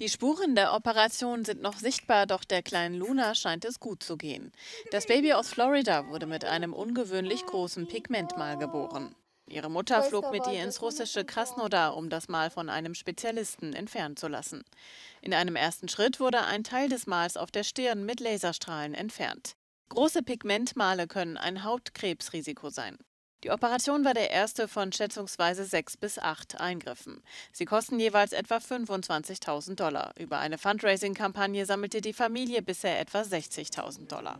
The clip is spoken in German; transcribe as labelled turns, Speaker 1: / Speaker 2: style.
Speaker 1: Die Spuren der Operation sind noch sichtbar, doch der kleinen Luna scheint es gut zu gehen. Das Baby aus Florida wurde mit einem ungewöhnlich großen Pigmentmal geboren. Ihre Mutter flog mit ihr ins russische Krasnodar, um das Mal von einem Spezialisten entfernen zu lassen. In einem ersten Schritt wurde ein Teil des Mals auf der Stirn mit Laserstrahlen entfernt. Große Pigmentmale können ein Hautkrebsrisiko sein. Die Operation war der erste von schätzungsweise sechs bis acht Eingriffen. Sie kosten jeweils etwa 25.000 Dollar. Über eine Fundraising-Kampagne sammelte die Familie bisher etwa 60.000 Dollar.